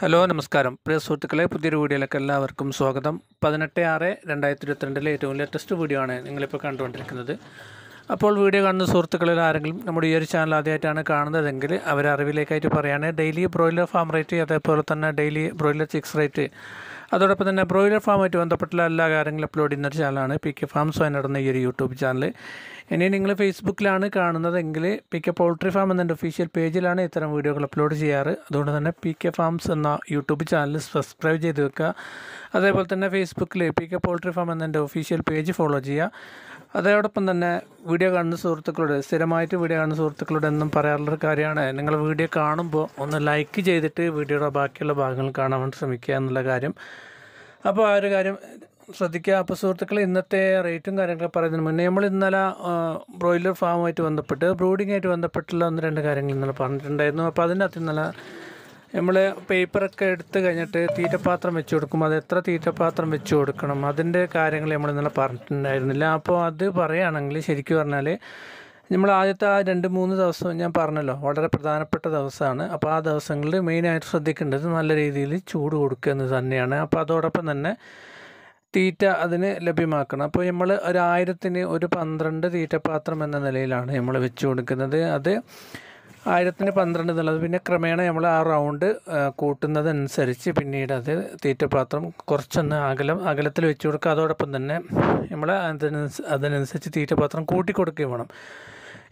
hello നമസ്കാരം പ്രിയ സുഹൃത്തുക്കളെ പുതിയൊരു വീഡിയോയിലേക്ക് എല്ലാവർക്കും സ്വാഗതം പതിനെട്ട് ആറ് രണ്ടായിരത്തി ഇരുപത്തിരണ്ടിലെ ഏറ്റവും ലേറ്റസ്റ്റ് വീഡിയോ ആണ് നിങ്ങളിപ്പോൾ കണ്ടുകൊണ്ടിരിക്കുന്നത് അപ്പോൾ വീഡിയോ കാണുന്ന സുഹൃത്തുക്കളിൽ ആരെങ്കിലും നമ്മുടെ ഈ ഒരു ചാനൽ ആദ്യമായിട്ടാണ് കാണുന്നതെങ്കിൽ അവർ അറിവിലേക്കായിട്ട് പറയുകയാണെങ്കിൽ ഡെയിലി ബ്രോയിലർ ഫാം റേറ്റ് അതേപോലെ തന്നെ ഡെയിലി ബ്രോയിലർ ചിക്സ് റേറ്റ് അതോടൊപ്പം തന്നെ ബ്രോയിലർ ഫാമായിട്ട് ബന്ധപ്പെട്ടുള്ള എല്ലാ കാര്യങ്ങളും അപ്ലോഡ് ചെയ്യുന്ന ഒരു ചാനലാണ് പി കെ ഫാംസ് വയനാടുന്ന ഈ ഒരു യൂട്യൂബ് ചാനൽ ഇനി നിങ്ങൾ ഫേസ്ബുക്കിലാണ് കാണുന്നതെങ്കിൽ പി കെ പോൾട്രി ഫാം എന്നതിൻ്റെ ഒഫീഷ്യൽ പേജിലാണ് ഇത്തരം വീഡിയോകൾ അപ്ലോഡ് ചെയ്യാറ് അതുകൊണ്ട് തന്നെ പി കെ ഫാംസ് എന്ന യൂട്യൂബ് ചാനൽ സബ്സ്ക്രൈബ് ചെയ്ത് വെക്കുക അതേപോലെ തന്നെ ഫേസ്ബുക്കിൽ പി കെ പോൾട്രി ഫാം എന്നെ ഒഫീഷ്യൽ പേജ് ഫോളോ ചെയ്യുക അതോടൊപ്പം തന്നെ വീഡിയോ കാണുന്ന സുഹൃത്തുക്കളോട് സ്ഥിരമായിട്ട് വീഡിയോ കാണുന്ന സുഹൃത്തുക്കളോട് എന്നും പറയാറുള്ളൊരു കാര്യമാണ് നിങ്ങൾ വീഡിയോ കാണുമ്പോൾ ഒന്ന് ലൈക്ക് ചെയ്തിട്ട് വീഡിയോയുടെ ബാക്കിയുള്ള ഭാഗങ്ങൾ കാണാൻ വേണ്ടി ശ്രമിക്കുക എന്നുള്ള കാര്യം അപ്പോൾ ആ ഒരു കാര്യം ശ്രദ്ധിക്കുക അപ്പോൾ സുഹൃത്തുക്കളെ ഇന്നത്തെ റേറ്റും കാര്യങ്ങളൊക്കെ പറയുന്നതിന് മുന്നേ നമ്മൾ ഇന്നലെ ബ്രോയിലർ ഫാമുമായിട്ട് ബന്ധപ്പെട്ട് ബ്രൂഡിങ്ങായിട്ട് ബന്ധപ്പെട്ടുള്ള ഒന്ന് രണ്ട് കാര്യങ്ങൾ ഇന്നലെ പറഞ്ഞിട്ടുണ്ടായിരുന്നു അപ്പോൾ അതിനകത്ത് ഇന്നലെ നമ്മൾ പേപ്പറൊക്കെ എടുത്ത് കഴിഞ്ഞിട്ട് തീറ്റപാത്രം വെച്ച് കൊടുക്കും അത് എത്ര തീറ്റപാത്രം വെച്ച് കൊടുക്കണം അതിൻ്റെ കാര്യങ്ങൾ നമ്മൾ ഇന്നലെ പറഞ്ഞിട്ടുണ്ടായിരുന്നില്ല അപ്പോൾ അത് പറയുകയാണെങ്കിൽ ശരിക്കും പറഞ്ഞാൽ നമ്മൾ ആദ്യത്തെ ആ രണ്ട് മൂന്ന് ദിവസം ഞാൻ പറഞ്ഞല്ലോ വളരെ പ്രധാനപ്പെട്ട ദിവസമാണ് അപ്പോൾ ആ ദിവസങ്ങളിൽ മെയിനായിട്ട് ശ്രദ്ധിക്കേണ്ടത് നല്ല രീതിയിൽ ചൂട് കൊടുക്കുക എന്ന് തന്നെയാണ് അപ്പോൾ അതോടൊപ്പം തന്നെ തീറ്റ അതിന് ലഭ്യമാക്കണം അപ്പോൾ നമ്മൾ ഒരായിരത്തിന് ഒരു പന്ത്രണ്ട് തീറ്റപാത്രം എന്ന നിലയിലാണ് നമ്മൾ വെച്ച് കൊടുക്കുന്നത് അത് ആയിരത്തിന് പന്ത്രണ്ട് എന്നുള്ളത് പിന്നെ ക്രമേണ നമ്മൾ ആ റൗണ്ട് കൂട്ടുന്നതനുസരിച്ച് പിന്നീട് അത് തീറ്റപാത്രം കുറച്ചൊന്ന് അകലം അകലത്തിൽ വെച്ച് കൊടുക്കുക അതോടൊപ്പം തന്നെ നമ്മൾ അതിനനുസ അതിനനുസരിച്ച് തീറ്റപാത്രം കൂട്ടി വേണം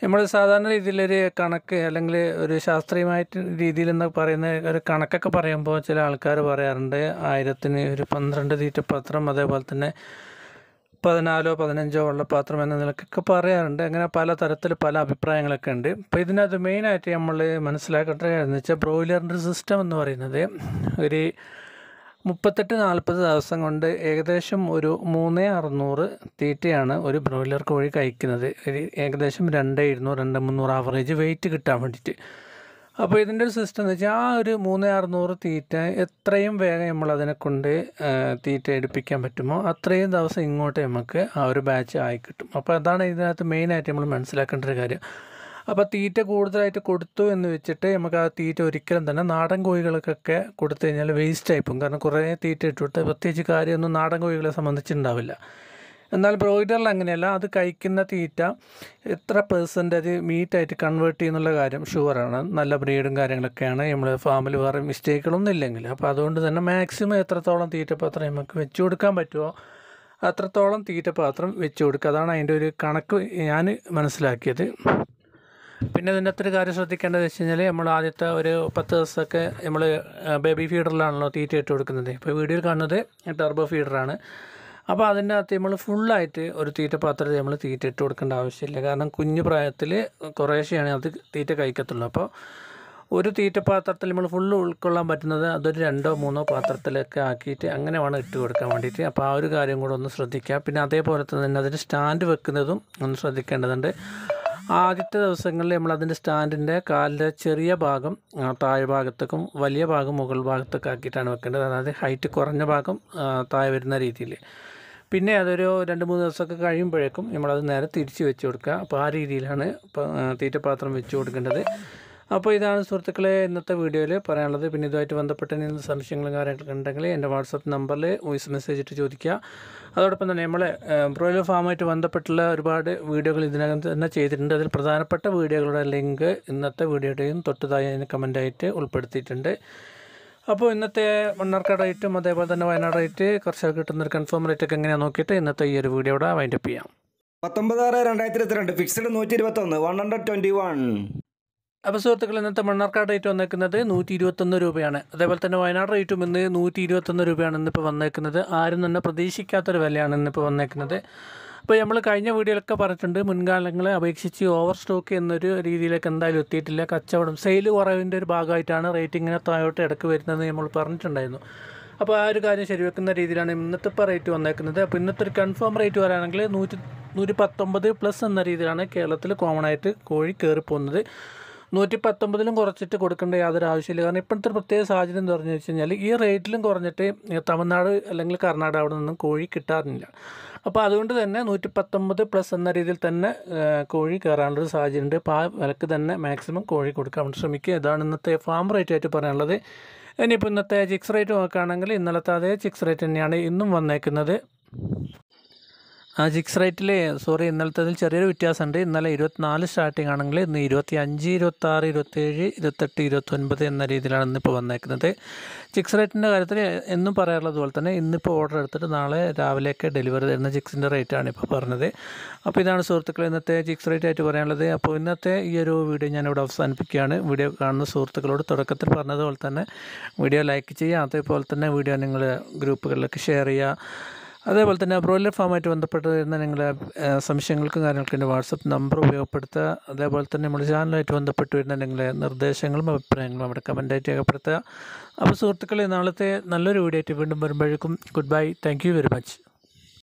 നമ്മൾ സാധാരണ രീതിയിലൊരു കണക്ക് അല്ലെങ്കിൽ ഒരു ശാസ്ത്രീയമായിട്ട് രീതിയിലെന്ന് പറയുന്ന ഒരു കണക്കൊക്കെ പറയുമ്പോൾ ചില ആൾക്കാർ പറയാറുണ്ട് ആയിരത്തിന് ഒരു പന്ത്രണ്ട് തീറ്റപാത്രം അതേപോലെ തന്നെ പതിനാലോ പതിനഞ്ചോ പാത്രം എന്ന നിലക്കൊക്കെ പറയാറുണ്ട് അങ്ങനെ പല തരത്തിൽ പല അഭിപ്രായങ്ങളൊക്കെ ഉണ്ട് അപ്പോൾ ഇതിനകത്ത് മെയിനായിട്ട് നമ്മൾ മനസ്സിലാക്കേണ്ടത് എന്ന് വെച്ചാൽ ബ്രോയിലറിൻ്റെ സിസ്റ്റം എന്ന് പറയുന്നത് ഒരു മുപ്പത്തെട്ട് നാൽപ്പത് ദിവസം കൊണ്ട് ഏകദേശം ഒരു മൂന്ന് അറുന്നൂറ് തീറ്റയാണ് ഒരു ബ്രോയിലർ കോഴി കഴിക്കുന്നത് ഏകദേശം രണ്ട് ഇരുന്നൂറ് രണ്ട് മുന്നൂറ് ആവറേജ് വെയിറ്റ് കിട്ടാൻ വേണ്ടിയിട്ട് അപ്പോൾ ഇതിൻ്റെ ഒരു സിസ്റ്റം എന്ന് വെച്ചാൽ ആ ഒരു മൂന്ന് അറുന്നൂറ് തീറ്റ എത്രയും വേഗം നമ്മൾ അതിനെ കൊണ്ട് തീറ്റ എടുപ്പിക്കാൻ പറ്റുമോ അത്രയും ദിവസം ഇങ്ങോട്ട് നമുക്ക് ആ ഒരു ബാച്ച് ആയി കിട്ടും അപ്പോൾ അതാണ് ഇതിനകത്ത് മെയിനായിട്ട് നമ്മൾ മനസ്സിലാക്കേണ്ട ഒരു കാര്യം അപ്പോൾ തീറ്റ കൂടുതലായിട്ട് കൊടുത്തു എന്ന് വെച്ചിട്ട് നമുക്ക് ആ തീറ്റ ഒരിക്കലും തന്നെ നാടൻ കോഴികൾക്കൊക്കെ കൊടുത്തു കഴിഞ്ഞാൽ വേസ്റ്റ് ആയിപ്പോകും കാരണം കുറേ തീറ്റ ഇട്ടുവിട്ട് പ്രത്യേകിച്ച് കാര്യമൊന്നും നാടൻ കോഴികളെ സംബന്ധിച്ചിട്ടുണ്ടാവില്ല എന്നാൽ ബ്രോയിലറിൽ അങ്ങനെയല്ല അത് കഴിക്കുന്ന തീറ്റ എത്ര പെർസെൻറ്റേജ് മീറ്റായിട്ട് കൺവേർട്ട് ചെയ്യുന്നുള്ള കാര്യം ഷുവറാണ് നല്ല ബ്രീഡും കാര്യങ്ങളൊക്കെയാണ് നമ്മൾ ഫാമിൽ വേറെ മിസ്റ്റേക്കുകളൊന്നും ഇല്ലെങ്കിൽ അപ്പോൾ അതുകൊണ്ട് തന്നെ മാക്സിമം എത്രത്തോളം തീറ്റപാത്രം നമുക്ക് വെച്ചു കൊടുക്കാൻ പറ്റുമോ അത്രത്തോളം തീറ്റപാത്രം വെച്ചു കൊടുക്കുക അതാണ് അതിൻ്റെ ഒരു കണക്ക് ഞാൻ മനസ്സിലാക്കിയത് പിന്നെ ഇതിൻ്റെ അത്ര കാര്യം ശ്രദ്ധിക്കേണ്ടത് വെച്ച് കഴിഞ്ഞാൽ നമ്മൾ ആദ്യത്തെ ഒരു പത്ത് ദിവസമൊക്കെ നമ്മൾ ബേബി ഫീഡറിലാണല്ലോ തീറ്റ ഇട്ട് കൊടുക്കുന്നത് ഇപ്പോൾ വീഡിയോയിൽ കാണുന്നത് ടർബോ ഫീഡറാണ് അപ്പോൾ അതിൻ്റെ അകത്ത് നമ്മൾ ഫുള്ളായിട്ട് ഒരു തീറ്റ പാത്രത്തിൽ നമ്മൾ തീറ്റ ഇട്ട് കൊടുക്കേണ്ട ആവശ്യമില്ല കാരണം കുഞ്ഞു പ്രായത്തിൽ കുറേശ്ശെയാണ് അത് തീറ്റ കഴിക്കത്തുള്ളൂ അപ്പോൾ ഒരു പാത്രത്തിൽ നമ്മൾ ഫുള്ള് ഉൾക്കൊള്ളാൻ പറ്റുന്നത് അതൊരു രണ്ടോ മൂന്നോ പാത്രത്തിലൊക്കെ ആക്കിയിട്ട് അങ്ങനെ വേണം ഇട്ട് കൊടുക്കാൻ വേണ്ടിയിട്ട് അപ്പോൾ ആ ഒരു കാര്യം കൂടെ ഒന്ന് ശ്രദ്ധിക്കുക പിന്നെ അതേപോലെ തന്നെ അതിൻ്റെ സ്റ്റാൻഡ് വെക്കുന്നതും ഒന്ന് ശ്രദ്ധിക്കേണ്ടതുണ്ട് ആദ്യത്തെ ദിവസങ്ങളിൽ നമ്മൾ അതിൻ്റെ സ്റ്റാൻഡിൻ്റെ കാലിൻ്റെ ചെറിയ ഭാഗം താഴെ ഭാഗത്തേക്കും വലിയ ഭാഗം മുകൾ ഭാഗത്തേക്കാക്കിയിട്ടാണ് വെക്കേണ്ടത് അതായത് ഹൈറ്റ് കുറഞ്ഞ ഭാഗം താഴെ വരുന്ന രീതിയിൽ പിന്നെ അതൊരു രണ്ട് മൂന്ന് ദിവസമൊക്കെ കഴിയുമ്പോഴേക്കും നമ്മളത് നേരെ തിരിച്ച് വെച്ച് കൊടുക്കുക അപ്പോൾ ആ രീതിയിലാണ് തീറ്റപാത്രം വെച്ച് കൊടുക്കേണ്ടത് അപ്പോൾ ഇതാണ് സുഹൃത്തുക്കളെ ഇന്നത്തെ വീഡിയോയിൽ പറയാനുള്ളത് പിന്നെ ഇതുമായിട്ട് ബന്ധപ്പെട്ട എന്തെങ്കിലും സംശയങ്ങളും കാര്യങ്ങളൊക്കെ ഉണ്ടെങ്കിൽ എൻ്റെ വാട്സപ്പ് നമ്പറിൽ വോയിസ് മെസ്സേജ് ഇട്ട് ചോദിക്കുക അതോടൊപ്പം തന്നെ നമ്മൾ ബ്രോയിലർ ഫാമുമായിട്ട് ബന്ധപ്പെട്ടുള്ള ഒരുപാട് വീഡിയോകൾ ഇതിനകം തന്നെ ചെയ്തിട്ടുണ്ട് അതിൽ പ്രധാനപ്പെട്ട വീഡിയോകളുടെ ലിങ്ക് ഇന്നത്തെ വീഡിയോയുടെയും തൊട്ടതായി അതിന് കമൻ്റായിട്ട് ഉൾപ്പെടുത്തിയിട്ടുണ്ട് അപ്പോൾ ഇന്നത്തെ മണ്ണാർക്കാട് റേറ്റും അതേപോലെ തന്നെ വയനാട് റേറ്റ് കർഷകർക്ക് കിട്ടുന്ന ഒരു കൺഫേം റേറ്റ് ഒക്കെ എങ്ങനെയാണ് നോക്കിയിട്ട് ഇന്നത്തെ ഈ ഒരു വീഡിയോ ഇവിടെ വൈൻഡപ്പ് ചെയ്യാം പത്തൊമ്പത് ആറ് രണ്ടായിരത്തി ഇരുപത്തിരണ്ട് ഫിക്സഡ് നൂറ്റി ഇരുപത്തി ഒന്ന് വൺ ഹൺഡ്രഡ് ട്വന്റി വൺ അപ്പോൾ സുഹൃത്തുക്കൾ ഇന്നത്തെ മണ്ണാർക്കാട് റേറ്റ് വന്നേക്കുന്നത് നൂറ്റി ഇരുപത്തൊന്ന് രൂപയാണ് അതേപോലെ തന്നെ വയനാട് റേറ്റും ഇന്ന് നൂറ്റി ഇരുപത്തൊന്ന് രൂപയാണ് ഇന്നിപ്പോൾ വന്നേക്കുന്നത് ആരും തന്നെ പ്രതീക്ഷിക്കാത്തൊരു വിലയാണ് ഇന്നിപ്പോൾ വന്നേക്കുന്നത് അപ്പോൾ നമ്മൾ കഴിഞ്ഞ വീടുകളൊക്കെ പറഞ്ഞിട്ടുണ്ട് മുൻകാലങ്ങളെ അപേക്ഷിച്ച് ഓവർ സ്റ്റോക്ക് എന്നൊരു രീതിയിലേക്ക് എന്തായാലും എത്തിയിട്ടില്ല കച്ചവടം സെയിൽ കുറവിൻ്റെ ഒരു ഭാഗമായിട്ടാണ് റേറ്റിങ്ങിനെ താഴോട്ട് ഇടക്ക് വരുന്നത് നമ്മൾ പറഞ്ഞിട്ടുണ്ടായിരുന്നു അപ്പോൾ ആ ഒരു കാര്യം ശരിവെക്കുന്ന രീതിയിലാണ് ഇന്നത്തെ ഇപ്പോൾ റേറ്റ് വന്നേക്കുന്നത് അപ്പോൾ ഇന്നത്തെ ഒരു കൺഫേം റേറ്റ് വരാണെങ്കിൽ നൂറ്റി നൂറ്റി പത്തൊമ്പത് പ്ലസ് എന്ന രീതിയിലാണ് കേരളത്തിൽ കോമൺ ആയിട്ട് കോഴി കയറിപ്പോകുന്നത് നൂറ്റി പത്തൊമ്പതിലും കുറച്ചിട്ട് കൊടുക്കേണ്ട യാതൊരു ആവശ്യമില്ല കാരണം ഇപ്പോഴത്തെ പ്രത്യേക സാഹചര്യം എന്ന് പറഞ്ഞു വെച്ച് കഴിഞ്ഞാൽ ഈ റേറ്റിലും കുറഞ്ഞിട്ട് തമിഴ്നാട് അല്ലെങ്കിൽ കർണാടക അവിടെ നിന്നും കോഴി കിട്ടാറില്ല അപ്പോൾ അതുകൊണ്ട് തന്നെ നൂറ്റി പത്തൊമ്പത് പ്ലസ് എന്ന രീതിയിൽ തന്നെ കോഴി കയറാനുള്ളൊരു സാഹചര്യം ഉണ്ട് അപ്പോൾ ആ വിലക്ക് തന്നെ മാക്സിമം കോഴി കൊടുക്കാൻ വേണ്ടി ശ്രമിക്കുക ഇതാണ് ഇന്നത്തെ ഫാം റേറ്റ് ആയിട്ട് പറയാനുള്ളത് ഇനിയിപ്പോൾ ഇന്നത്തെ ചിക്സ് റേറ്റ് നോക്കുകയാണെങ്കിൽ ഇന്നലത്തെ അതേ ചിക്സ് റേറ്റ് തന്നെയാണ് ഇന്നും വന്നേക്കുന്നത് ആ ജിക്സ് റേറ്റിൽ സോറി ഇന്നലത്തതിൽ ചെറിയൊരു വ്യത്യാസമുണ്ട് ഇന്നലെ ഇരുപത്തിനാല് സ്റ്റാർട്ടിംഗ് ആണെങ്കിൽ ഇന്ന് ഇരുപത്തി അഞ്ച് ഇരുപത്തി ആറ് ഏഴ് ഇരുപത്തെട്ട് ഇരുപത്തൊൻപത് എന്ന രീതിയിലാണ് ഇന്നിപ്പോൾ വന്നേക്കുന്നത് ജിക്സ് റേറ്റിൻ്റെ കാര്യത്തിൽ എന്നും പറയാറുള്ളത് പോലെ തന്നെ ഇന്നിപ്പോൾ ഓർഡർ എടുത്തിട്ട് നാളെ രാവിലെയൊക്കെ ഡെലിവറി തരുന്ന ജിക്സിൻ്റെ റേറ്റാണ് ഇപ്പോൾ പറഞ്ഞത് അപ്പോൾ ഇതാണ് സുഹൃത്തുക്കൾ ഇന്നത്തെ ജിക്സ് റേറ്റ് ആയിട്ട് പറയാനുള്ളത് അപ്പോൾ ഇന്നത്തെ ഈ ഒരു വീഡിയോ ഞാനിവിടെ അവസാനിപ്പിക്കുകയാണ് വീഡിയോ കാണുന്ന സുഹൃത്തുക്കളോട് തുടക്കത്തിൽ പറഞ്ഞതുപോലെ തന്നെ വീഡിയോ ലൈക്ക് ചെയ്യുക അതേപോലെ തന്നെ വീഡിയോ നിങ്ങൾ ഗ്രൂപ്പുകളിലൊക്കെ ഷെയർ ചെയ്യുക അതേപോലെ തന്നെ ബ്രോയിലർ ഫാമായിട്ട് ബന്ധപ്പെട്ട് വരുന്ന നിങ്ങളുടെ സംശയങ്ങൾക്കും കാര്യങ്ങൾക്കും എൻ്റെ വാട്സപ്പ് നമ്പർ ഉപയോഗപ്പെടുത്തുക അതേപോലെ തന്നെ നമ്മുടെ ചാനലുമായിട്ട് ബന്ധപ്പെട്ട് വരുന്ന നിങ്ങളുടെ നിർദ്ദേശങ്ങളും അഭിപ്രായങ്ങളും അവിടെ കമൻറ്റായിട്ട് രേഖപ്പെടുത്തുക അപ്പോൾ സുഹൃത്തുക്കളെ നാളത്തെ നല്ലൊരു വീഡിയോ ആയിട്ട് വീണ്ടും വരുമ്പോഴേക്കും good bye thank very much